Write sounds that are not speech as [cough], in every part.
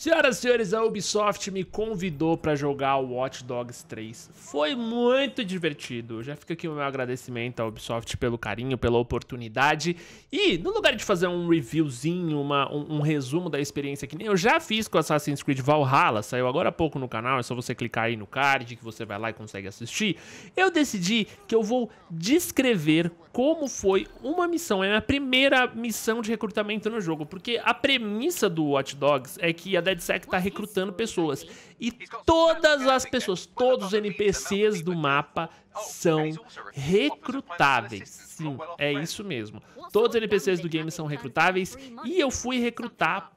Senhoras e senhores, a Ubisoft me convidou para jogar o Watch Dogs 3. Foi muito divertido. Já fica aqui o meu agradecimento à Ubisoft pelo carinho, pela oportunidade. E no lugar de fazer um reviewzinho, uma, um, um, resumo da experiência que nem eu já fiz com Assassin's Creed Valhalla, saiu agora há pouco no canal, é só você clicar aí no card que você vai lá e consegue assistir. Eu decidi que eu vou descrever como foi uma missão, é a minha primeira missão de recrutamento no jogo, porque a premissa do Watch Dogs é que a DedSec está recrutando pessoas. E todas as né? pessoas, todos os NPCs do tá mapa são recrutáveis. Sim, é isso mesmo. Todos os NPCs do game são tá recrutáveis e eu fui recrutar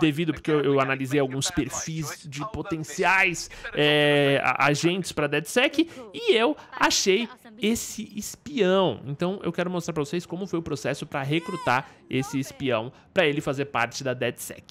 devido porque eu, eu, analisei alguns perfis de potenciais é, agentes para DedSec e eu achei esse espião. Então eu quero mostrar para vocês como foi o processo para recrutar esse espião para ele fazer parte da DedSec.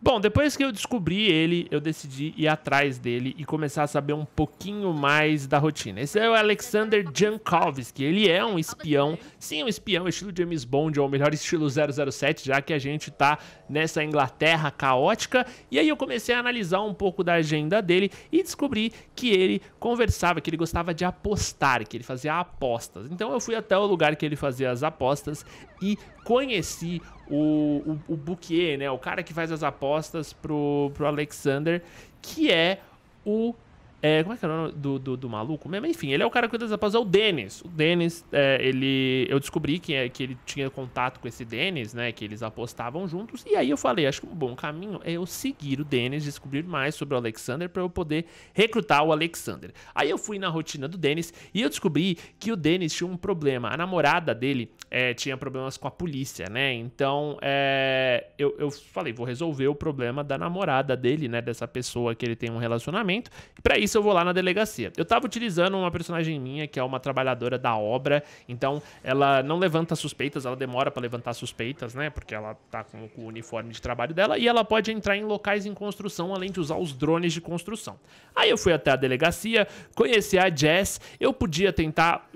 Bom, depois que eu descobri ele, eu decidi ir atrás dele e começar a saber um pouquinho mais da rotina. Esse é o Alexander Jankovski, ele é um espião, sim, um espião, estilo James Bond, ou melhor, estilo 007, já que a gente tá nessa Inglaterra caótica. E aí eu comecei a analisar um pouco da agenda dele e descobri que ele conversava, que ele gostava de apostar, que ele fazia apostas. Então eu fui até o lugar que ele fazia as apostas e conheci o, o, o Bouquier, né? O cara que faz as apostas pro, pro Alexander, que é o é, como é que é o nome do, do, do maluco? Mas, enfim, ele é o cara que cuida rapazes, é o Denis. O Denis, é, ele. Eu descobri que, é, que ele tinha contato com esse Denis, né? Que eles apostavam juntos. E aí eu falei, acho que um bom caminho é eu seguir o Denis, descobrir mais sobre o Alexander para eu poder recrutar o Alexander. Aí eu fui na rotina do Denis e eu descobri que o Denis tinha um problema. A namorada dele é, tinha problemas com a polícia, né? Então é, eu, eu falei, vou resolver o problema da namorada dele, né? Dessa pessoa que ele tem um relacionamento. E pra isso isso eu vou lá na delegacia. Eu tava utilizando uma personagem minha que é uma trabalhadora da obra, então ela não levanta suspeitas, ela demora para levantar suspeitas, né? Porque ela tá com, com o uniforme de trabalho dela e ela pode entrar em locais em construção, além de usar os drones de construção. Aí eu fui até a delegacia, conheci a Jess, eu podia tentar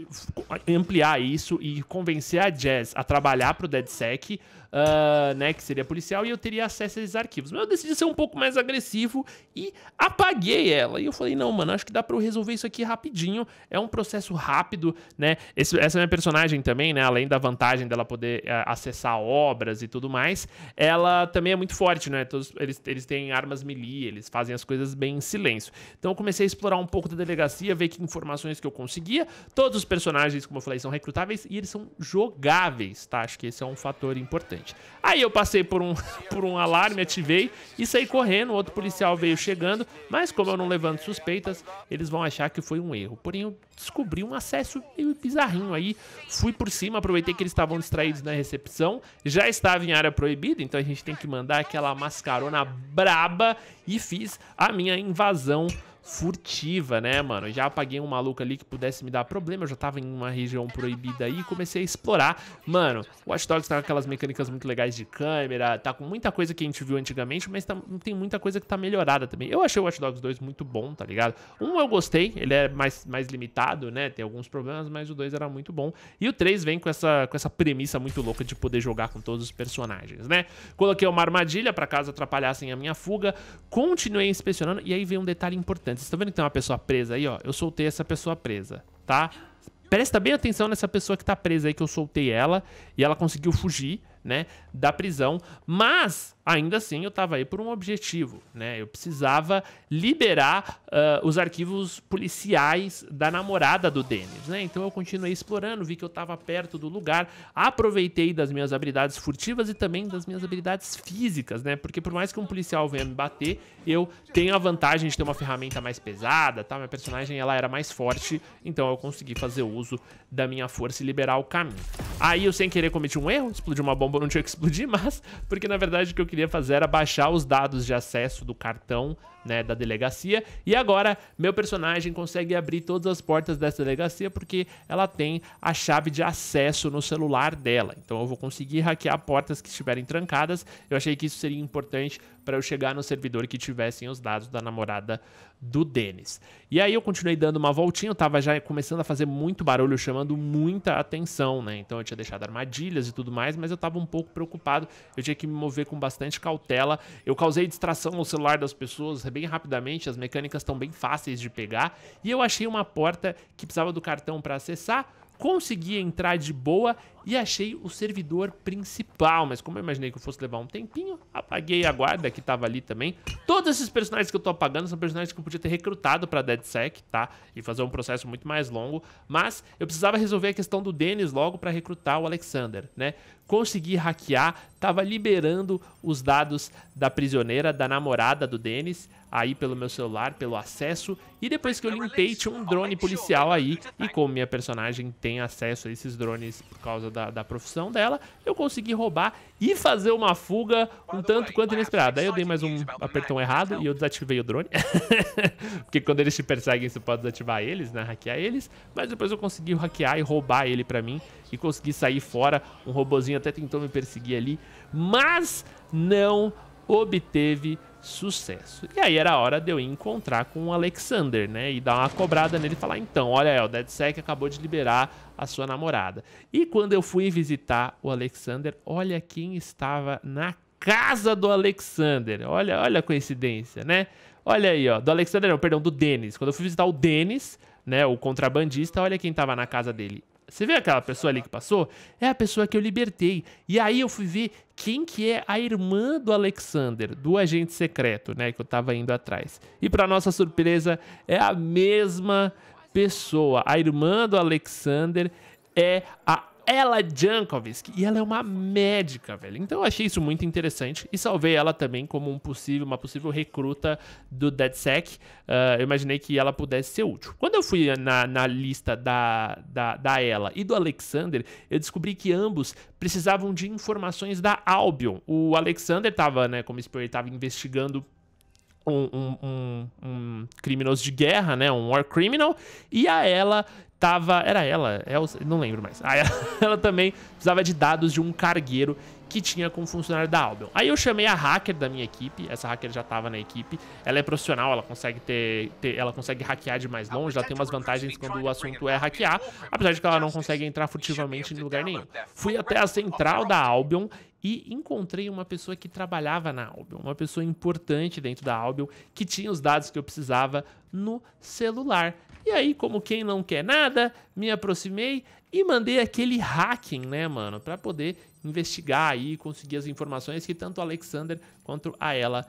ampliar isso e convencer a Jazz a trabalhar pro DedSec, uh, né, que seria policial, e eu teria acesso a esses arquivos. Mas eu decidi ser um pouco mais agressivo e apaguei ela. E eu falei, não, mano, acho que dá para eu resolver isso aqui rapidinho. É um processo rápido, né? Esse, essa é minha personagem também, né? Além da vantagem dela poder é, acessar obras e tudo mais, ela também é muito forte, né? Todos, eles, eles têm armas melee, eles fazem as coisas bem em silêncio. Então eu comecei a explorar um pouco da delegacia, ver que informações que eu conseguia. Todos os personagens, como eu falei, são recrutáveis e eles são jogáveis, tá? Acho que esse é um fator importante. Aí eu passei por um, [laughs] por um alarme, ativei e saí correndo. Outro policial veio chegando, mas como eu não levanto suspeita, feitas, eles vão achar que foi um erro. Porém, eu descobri um acesso meio bizarrinho aí. Fui por cima, aproveitei que eles estavam distraídos na recepção. Já estava em área proibida, então a gente tem que mandar aquela mascarona braba. E fiz a minha invasão furtiva, né, mano? Já apaguei um maluco ali que pudesse me dar problema, eu já tava em uma região proibida aí e comecei a explorar. Mano, o Watch Dogs tá com aquelas mecânicas muito legais de câmera, tá com muita coisa que a gente viu antigamente, mas tá, tem muita coisa que tá melhorada também. Eu achei o Watch Dogs 2 muito bom, tá ligado? Um eu gostei, ele é mais, mais limitado, né, tem alguns problemas, mas o 2 era muito bom. E o 3 vem com essa, com essa premissa muito louca de poder jogar com todos os personagens, né? Coloquei uma armadilha para caso atrapalhassem a minha fuga, continuei inspecionando e aí veio um detalhe importante. Vocês estão tá vendo que tem uma pessoa presa aí, ó? Eu soltei essa pessoa presa, tá? Presta bem atenção nessa pessoa que tá presa aí, que eu soltei ela e ela conseguiu fugir né, da prisão, mas ainda assim eu estava aí por um objetivo, né? Eu precisava liberar uh, os arquivos policiais da namorada do Denis, né? Então eu continuei explorando, vi que eu estava perto do lugar, aproveitei das minhas habilidades furtivas e também das minhas habilidades físicas, né? Porque por mais que um policial venha me bater, eu tenho a vantagem de ter uma ferramenta mais pesada, tá? Minha personagem ela era mais forte, então eu consegui fazer uso da minha força e liberar o caminho. Aí eu sem querer cometi um erro, explodi uma bomba bomba não tinha que explodir, [laughs] mas porque na verdade o que eu queria fazer era baixar os dados de acesso do cartão, né, da delegacia. E agora meu personagem consegue abrir todas as portas dessa delegacia porque ela tem a chave de acesso no celular dela. Então eu vou conseguir hackear portas que estiverem trancadas. Eu achei que isso seria importante para eu chegar no servidor que tivessem os dados da namorada do Denis. E aí eu continuei dando uma voltinha, eu tava já começando a fazer muito barulho, chamando muita atenção, né? Então eu tinha deixado armadilhas e tudo mais, mas eu tava um pouco preocupado, eu tinha que me mover com bastante cautela. Eu causei distração no celular das pessoas bem rapidamente, as mecânicas estão bem fáceis de pegar, e eu achei uma porta que precisava do cartão para acessar, consegui entrar de boa e achei o servidor principal. Mas como eu imaginei que eu fosse levar um tempinho, apaguei a guarda que tava ali também. Todos esses personagens que eu tô apagando são personagens que eu podia ter recrutado pra DeadSec, tá? E fazer um processo muito mais longo. Mas eu precisava resolver a questão do Dennis logo para recrutar o Alexander, né? Consegui hackear, tava liberando os dados da prisioneira, da namorada do Dennis, aí pelo meu celular, pelo acesso. E depois que eu limpei, tinha um drone policial aí. E como minha personagem tem acesso a esses drones por causa da da, da profissão dela, eu consegui roubar e fazer uma fuga um tanto quanto inesperada. Aí eu dei mais um apertão errado então. e eu desativei o drone. [laughs] Porque quando eles te perseguem, você pode desativar eles, né? Hackear eles. Mas depois eu consegui hackear e roubar ele pra mim. E consegui sair fora. Um robozinho até tentou me perseguir ali. Mas não obteve sucesso. E aí era a hora de eu ir encontrar com o Alexander, né? E dar uma cobrada nele e falar: então, olha aí, é o DeadSec acabou de liberar a sua namorada. E quando eu fui visitar o Alexander, olha quem estava na casa do Alexander. Olha, olha a coincidência, né? Olha aí, ó, do Alexander, não, perdão, do Denis. Quando eu fui visitar o Denis, né, o contrabandista, olha quem estava na casa dele. Você vê aquela pessoa ali que passou? É a pessoa que eu libertei. E aí eu fui ver quem que é a irmã do Alexander, do agente secreto, né, que eu tava indo atrás. E para nossa surpresa, é a mesma pessoa. A irmã do Alexander é a ela é Jankovic, e ela é uma médica, velho. Então eu achei isso muito interessante e salvei ela também como um possível, uma possível recruta do DedSec. Uh, eu imaginei que ela pudesse ser útil. Quando eu fui na, na lista da, da, da ela e do Alexander, eu descobri que ambos precisavam de informações da Albion. O Alexander estava, né, como eu ele estava investigando um, um, um, criminoso de guerra, né? Um war criminal. E a ela tava. Era ela, Elsa, é não lembro mais. A ela, [laughs] ela também precisava de dados de um cargueiro que tinha com funcionário da Albion. Aí eu chamei a hacker da minha equipe, essa hacker já estava na equipe, ela é profissional, ela consegue ter, ter, ela consegue hackear de mais longe, ela tem umas vantagens quando o assunto é hackear, apesar de que ela não consegue entrar furtivamente em lugar nenhum. Fui até a central da Albion e encontrei uma pessoa que trabalhava na Albion, uma pessoa importante dentro da Albion, que tinha os dados que eu precisava no celular. E aí, como quem não quer nada, me aproximei e mandei aquele hacking, né, mano, para poder investigar aí e conseguir as informações que tanto o Alexander quanto a ela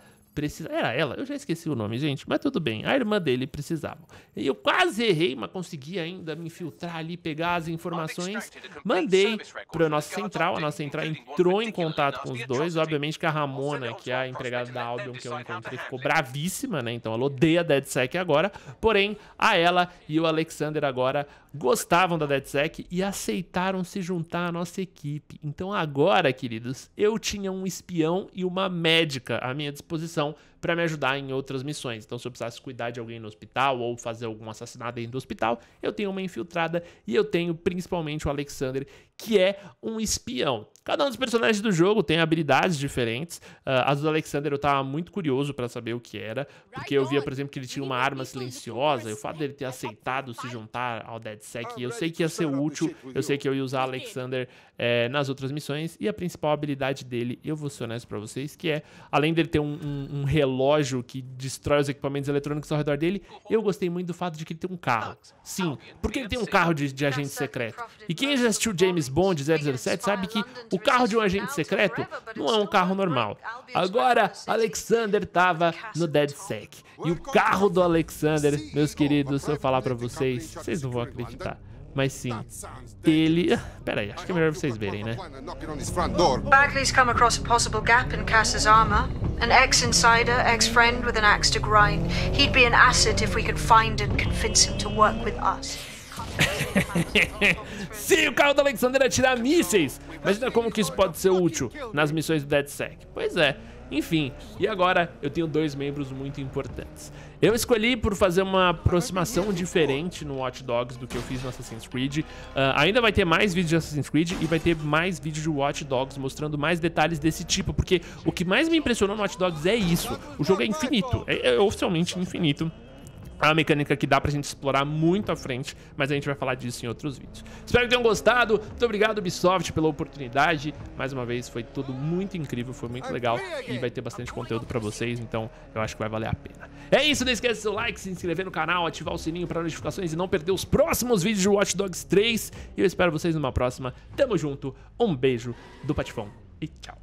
era ela, eu já esqueci o nome, gente, mas tudo bem. A irmã dele precisava. E eu quase errei, mas consegui ainda me infiltrar ali, pegar as informações. Mandei para a nossa central. A nossa central entrou em contato com os dois. Obviamente que a Ramona, que é a empregada da Albion que eu encontrei, ficou bravíssima, né? Então ela odeia a DedSec agora. Porém, a ela e o Alexander agora gostavam da DedSec e aceitaram se juntar à nossa equipe. Então agora, queridos, eu tinha um espião e uma médica à minha disposição façon para me ajudar em outras missões. Então, se eu precisasse cuidar de alguém no hospital ou fazer algum assassinato dentro do hospital, eu tenho uma infiltrada e eu tenho principalmente o Alexander, que é um espião. Cada um dos personagens do jogo tem habilidades diferentes. Uh, as do Alexander eu tava muito curioso para saber o que era, porque eu via, por exemplo, que ele tinha uma arma silenciosa. E o fato dele ter aceitado se juntar ao DeadSec, eu sei que ia ser útil. Eu sei que eu ia usar Alexander é, nas outras missões. E a principal habilidade dele, eu vou ser honesto pra vocês, que é, além dele ter um, um, um relógio relógio que destrói os equipamentos eletrônicos ao redor dele, eu gostei muito do fato de que ele tem um carro. Sim, porque ele tem um carro de, de agente secreto. E quem já assistiu James Bond 007 sabe que o carro de um agente secreto não é um carro normal. Agora, Alexander estava no DedSec. E o carro do Alexander, meus queridos, se eu falar para vocês, vocês não vão acreditar. Mas sim, ele... [laughs] Pera aí, acho que é melhor vocês verem, né? Bagley's come across a possible gap in Cass's armor. An ex-insider, ex-friend with an axe to grind. He'd be an asset if we could find and convince him to work with us. [laughs] Sim, o carro do Alexander atirar é mísseis! Imagina como que isso pode ser útil nas missões do DedSec. Pois é, enfim, e agora eu tenho dois membros muito importantes. Eu escolhi por fazer uma aproximação diferente no Watch Dogs do que eu fiz no Assassin's Creed. Uh, ainda vai ter mais vídeos de Assassin's Creed e vai ter mais vídeos de Watch Dogs mostrando mais detalhes desse tipo, porque o que mais me impressionou no Watch Dogs é isso. O jogo é infinito, é, é oficialmente infinito. É uma mecânica que dá pra gente explorar muito à frente, mas a gente vai falar disso em outros vídeos. Espero que tenham gostado. Muito obrigado, Ubisoft, pela oportunidade. Mais uma vez, foi tudo muito incrível, foi muito legal e vai ter bastante conteúdo pra vocês, então eu acho que vai valer a pena. É isso, não esquece seu like, se inscrever no canal, ativar o sininho pra notificações e não perder os próximos vídeos de Watch Dogs 3. E eu espero vocês numa próxima. Tamo junto, um beijo do Patifão e tchau.